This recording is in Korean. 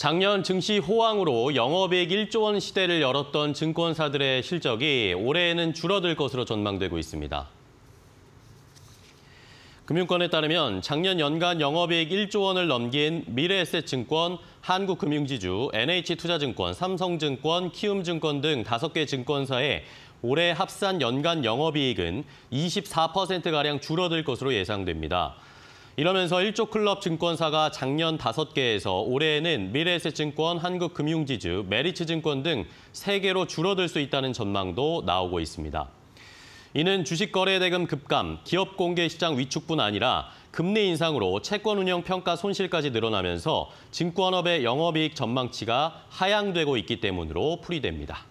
작년 증시 호황으로 영업이익 1조 원 시대를 열었던 증권사들의 실적이 올해에는 줄어들 것으로 전망되고 있습니다. 금융권에 따르면 작년 연간 영업이익 1조 원을 넘긴 미래에셋증권, 한국금융지주, NH투자증권, 삼성증권, 키움증권 등 5개 증권사의 올해 합산 연간 영업이익은 24%가량 줄어들 것으로 예상됩니다. 이러면서 1조 클럽 증권사가 작년 5개에서 올해에는 미래에셋증권, 한국금융지주, 메리츠증권 등 3개로 줄어들 수 있다는 전망도 나오고 있습니다. 이는 주식거래대금 급감, 기업공개시장 위축뿐 아니라 금리 인상으로 채권운영 평가 손실까지 늘어나면서 증권업의 영업이익 전망치가 하향되고 있기 때문으로 풀이됩니다.